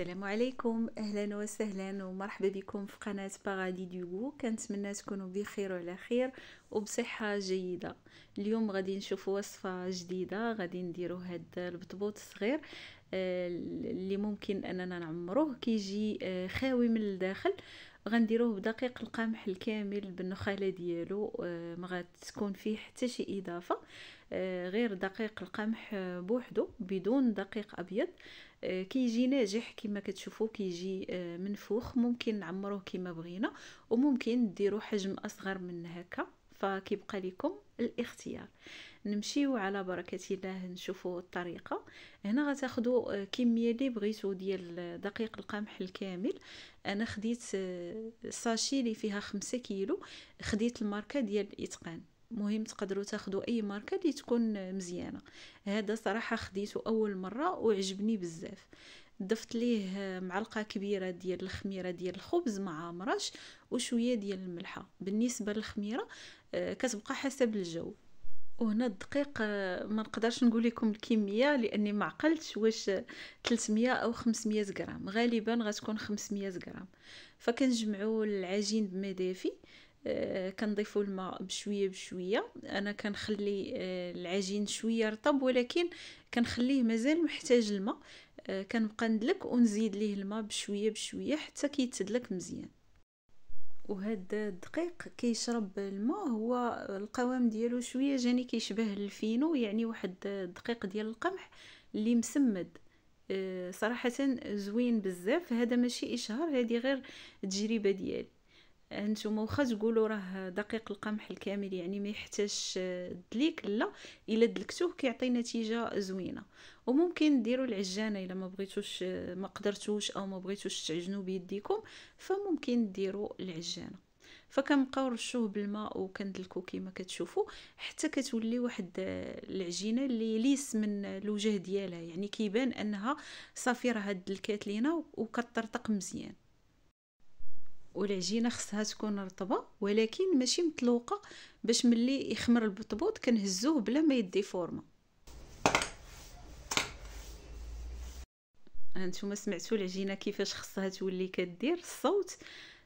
السلام عليكم اهلا وسهلا ومرحبا بكم في قناه باغادي ديغو كنتمنى تكونوا بخير وعلى خير وبصحه جيده اليوم غادي نشوفوا وصفه جديده غادي نديروا هذا البطبوط الصغير آه، اللي ممكن اننا نعمروه كيجي آه، خاوي من الداخل غنديروه بدقيق القمح الكامل بالنخاله ديالو آه، ما تكون فيه حتى شي اضافه غير دقيق القمح بوحدو بدون دقيق ابيض آه، كيجي ناجح كما كتشوفوا كيجي آه، منفوخ ممكن نعمروه كما بغينا وممكن ديروا حجم اصغر من هكا فكيبقى لكم الاختيار نمشيو على بركه الله نشوفوا الطريقه هنا غتاخذوا الكميه آه، اللي بغيتو ديال دقيق القمح الكامل انا خديت ساشي اللي فيها خمسة كيلو خديت الماركه ديال الاتقان مهم تقدروا تاخذوا اي ماركه اللي تكون مزيانه هذا صراحه خديته اول مره وعجبني بزاف ضفت ليه معلقه كبيره ديال الخميره ديال الخبز مع مرش وشويه ديال الملحه بالنسبه للخميره آه، كتبقى حسب الجو وهنا الدقيق آه، ما نقدرش نقول لكم الكميه لاني ما عقلتش واش 300 او 500 غرام غالبا غتكون 500 غرام فكنجمعوا العجين بما دافي آه آه، كنضيفوا الماء بشويه بشويه انا كنخلي آه، العجين شويه رطب ولكن كنخليه مازال محتاج الماء آه، كنبقى ندلك ونزيد ليه الماء بشويه بشويه حتى كيتدلك مزيان وهاد الدقيق كيشرب الماء هو القوام ديالو شويه جاني كيشبه الفينو يعني واحد الدقيق ديال القمح اللي مسمد صراحه زوين بزاف هذا ماشي اشهار هذه غير تجربه ديالي هانتوما واخا تقولوا راه دقيق القمح الكامل يعني ما يحتاجش آه، دليك لا الا دلكتوه كيعطي نتيجه زوينه وممكن ديروا العجانه الا ما بغيتوش آه، ما قدرتوش او ما بغيتوش تعجنوا بيديكم فممكن ديروا العجانه فكنبقاو نرشوه بالماء وكندلكو كما كتشوفوا حتى كتولي واحد آه، العجينه اللي ليس من الوجه ديالها يعني كيبان انها صافي راه دلكات لينا وكترطق مزيان والعجينه خصها تكون رطبه ولكن ماشي مطلوقه باش ملي يخمر البطبوط كنهزوه بلا ما يدي فورما آه، هانتوما سمعتوا العجينه كيفاش خصها تولي كدير الصوت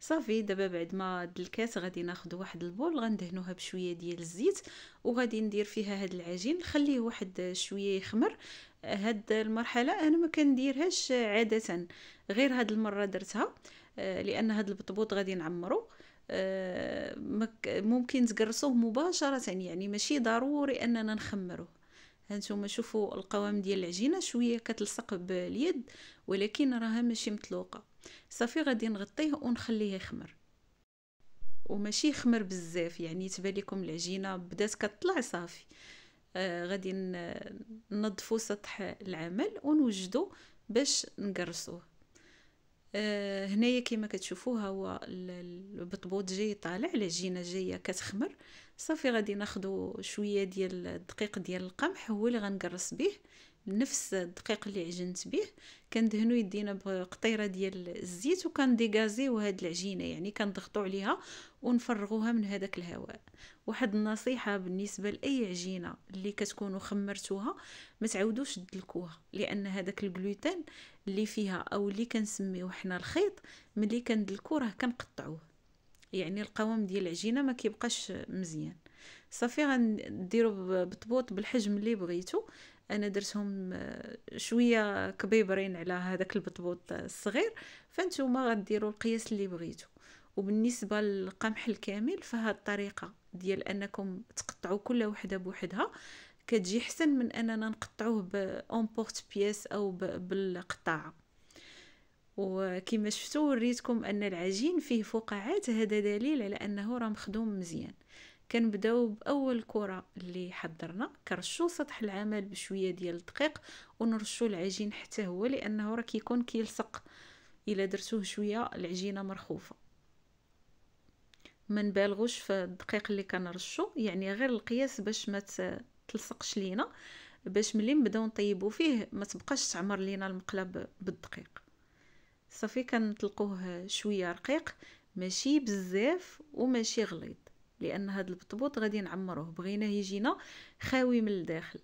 صافي دابا بعد ما دلكات غادي ناخذ واحد البول غندهنوها بشويه ديال الزيت وغادي ندير فيها هاد العجين نخليه واحد شويه يخمر آه، هاد المرحله انا ما كنديرهاش عاده غير هاد المره درتها لان هذا البطبوط غادي نعمرو آه، ممكن تقرصوه مباشره يعني ماشي ضروري اننا نخمروه هانتوما شوفوا القوام ديال العجينه شويه كتلصق باليد ولكن راها ماشي مطلوقه صافي غادي نغطيه ونخليه يخمر وماشي يخمر بزاف يعني تبان لكم العجينه بدات كطلع صافي آه غادي ننظفوا سطح العمل ونوجدوا باش نقرصوه آه، هنايا كما كتشوفوا هو البطبوط جاي طالع العجينه جايه كتخمر صافي غادي ناخدو شويه ديال الدقيق ديال القمح هو اللي غنقرص به نفس الدقيق اللي عجنت به كندهنو يدينا بقطيره ديال الزيت وكنديغازيو هاد العجينه يعني كنضغطو عليها ونفرغوها من هذاك الهواء واحد النصيحه بالنسبه لاي عجينه اللي كتكونوا خمرتوها ما تعاودوش تدلكوها لان هذاك الجلوتين اللي فيها او اللي كنسميوه حنا الخيط ملي كندلكو راه كنقطعوه يعني القوام ديال العجينه ما كيبقاش مزيان صافي غنديرو بطبوط بالحجم اللي بغيتو انا درتهم آه، شويه كبيبرين على هذاك البطبوط الصغير فانتوما غديروا القياس اللي بغيتو وبالنسبه للقمح الكامل فهاد الطريقه ديال انكم تقطعوا كل وحده بوحدها كتجي حسن من اننا نقطعوه بون بورت بياس او بالقطاعه وكما شفتوا وريتكم ان العجين فيه فقاعات هذا دليل على انه راه مخدوم مزيان كنبداو باول كره اللي حضرنا كرشو سطح العمل بشويه ديال الدقيق ونرشو العجين حتى هو لانه راه كيكون كيلصق الا درتوه شويه العجينه مرخوفه ما نبالغوش في الدقيق اللي كنرشو يعني غير القياس باش ما تلصقش لينا باش ملي نبداو نطيبو فيه ما تبقاش تعمر لينا المقله بالدقيق صافي كنطلقوه شويه رقيق ماشي بزاف وماشي غليظ لان هذا البطبوط غادي نعمروه بغيناه يجينا خاوي من الداخل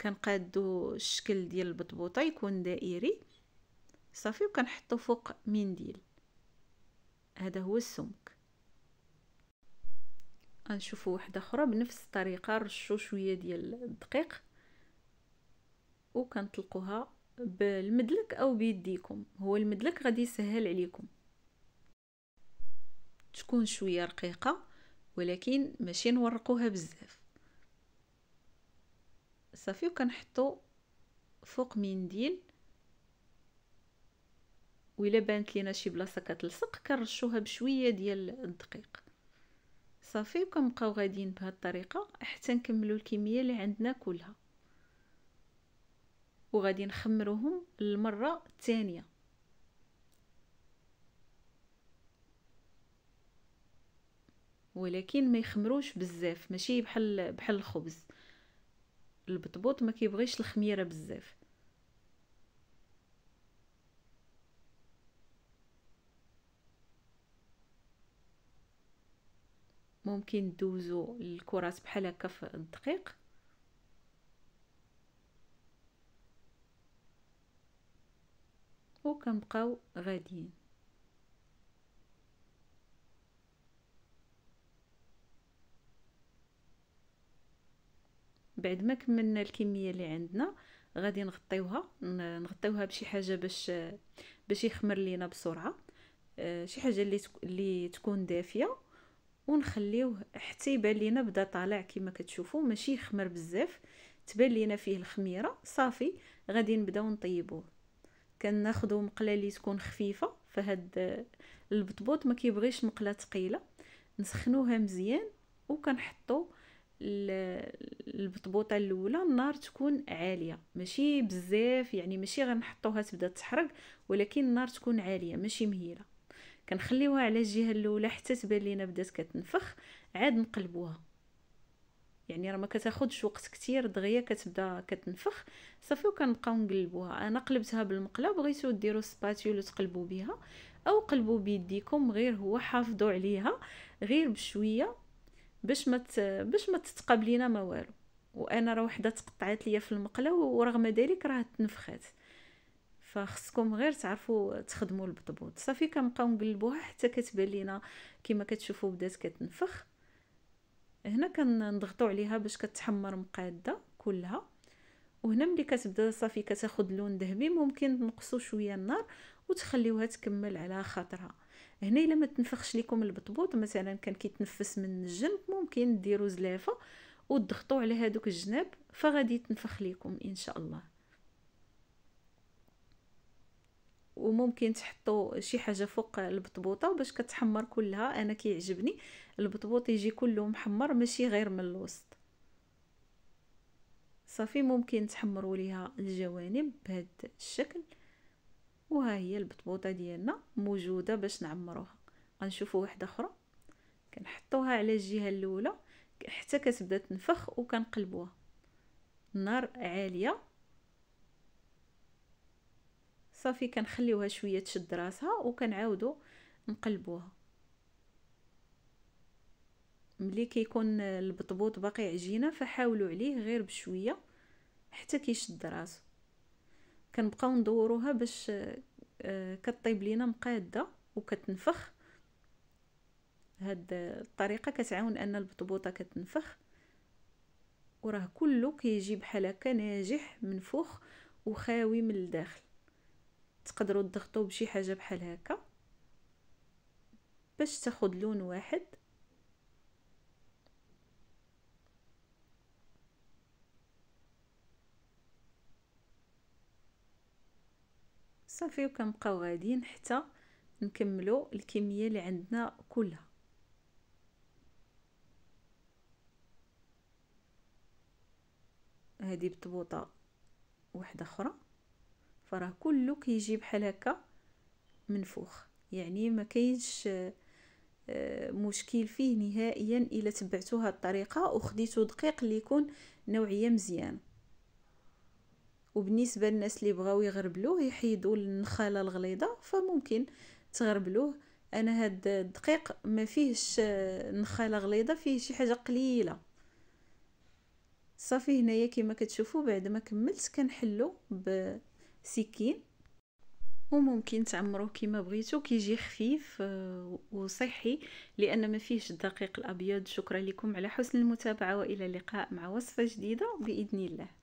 كنقادو الشكل ديال البطبوطه يكون دائري صافي وكنحطو فوق منديل هذا هو السمك غنشوفو واحده اخرى بنفس الطريقه رشو شويه ديال الدقيق وكنطلقوها بالمدلك او بيديكم هو المدلك غادي يسهل عليكم تكون شويه رقيقه ولكن ماشي نورقوها بزاف صافي وكنحطو فوق منديل وإلا بانت لينا شي بلاصه كتلصق كنرشوها بشويه ديال الدقيق صافي وكنبقاو غاديين بهذه الطريقه حتى نكملو الكميه اللي عندنا كلها وغادي نخمروهم للمره الثانيه ولكن ما يخمروش بزاف ماشي بحال بحال الخبز البطبوط ما كيبغيش الخميره بزاف ممكن دوزو الكراس بحال هكا في الدقيق وكنبقاو غاديين بعد ما كملنا الكميه اللي عندنا غادي نغطيوها نغطيوها بشي حاجه باش باش يخمر لينا بسرعه آه، شي حاجه اللي اللي تكون دافيه ونخليوه حتى يبان لينا بدا طالع كما كتشوفوا ماشي يخمر بزاف تبان لينا فيه الخميره صافي غادي نبداو نطيبوه كناخذوا مقله اللي تكون خفيفه فهاد البطبوط ما كيبغيش مقله ثقيله نسخنوها مزيان وكنحطوا البطبوطه الاولى النار تكون عاليه ماشي بزاف يعني ماشي غنحطوها تبدا تحرق ولكن النار تكون عاليه ماشي مهيله كنخليوها على الجهه الاولى حتى تبان لينا بدات كتنفخ عاد نقلبوها يعني راه ما كتاخذش وقت كتير دغيا كتبدا كتنفخ صافي وكنبقاو نقلبوها انا قلبتها بالمقله بغيتو ديروا سباتيول وتقلبوا بها او قلبوا بيديكم غير هو حافظوا عليها غير بشويه باش ما باش ما تتقابلينا ما والو وانا راه وحده تقطعات ليا في المقله ورغم ذلك راه تنفخات فخصكم غير تعرفوا تخدموا البطبوط صافي كنبقاو نقلبوها حتى كتبان لينا كما كتشوفوا بدات كتنفخ هنا كنضغطوا عليها باش كتحمر مقاده كلها وهنا ملي كتبدا صافي كتاخد لون ذهبي ممكن تنقصوا شويه النار وتخليوها تكمل على خاطرها هنا الا ما تنفخش لكم البطبوط مثلا كان كيتنفس من الجنب ممكن ديروا زلافه وتضغطوا على هذوك الجناب فغادي تنفخ لكم ان شاء الله وممكن تحطوا شي حاجه فوق البطبوطه باش كتحمر كلها انا كيعجبني البطبوط يجي كله محمر ماشي غير من الوسط صافي ممكن تحمروا ليها الجوانب بهذا الشكل وها هي البطبوطه ديالنا موجوده باش نعمروها غنشوفوا واحده اخرى كنحطوها على الجهه الاولى حتى كتبدا تنفخ وكنقلبوها النار عاليه صافي كنخليوها شويه تشد راسها وكنعاودو نقلبوها ملي كيكون البطبوط باقي عجينه فحاولوا عليه غير بشويه حتى كيشد راسو كنبقاو ندوروها باش آه، كطيب لينا مقاده وكتنفخ هاد الطريقه كتعاون ان البطبوطه كتنفخ وراه كله كيجي بحال هكا ناجح منفوخ وخاوي من الداخل تقدروا تضغطوا بشي حاجه بحال هكا باش تاخد لون واحد صافي وكنبقاو غاديين حتى نكملو الكميه اللي عندنا كلها هذه بطبوطه واحده اخرى فراه كله كيجي بحال هكا منفوخ يعني ما كاينش آه، مشكل فيه نهائيا الا تبعتو هذه الطريقه وخديتوا دقيق اللي يكون نوعيه مزيانه وبالنسبه للناس اللي بغاو يغربلوه يحيدوا النخاله الغليظه فممكن تغربلوه انا هاد الدقيق ما فيهش آه، نخاله غليظه فيه شي حاجه قليله صافي هنايا كما كتشوفوا بعد ما كملت كنحلو بسكين وممكن تعمروه كما بغيتو كيجي خفيف آه، وصحي لان ما فيهش الدقيق الابيض شكرا لكم على حسن المتابعه والى اللقاء مع وصفه جديده باذن الله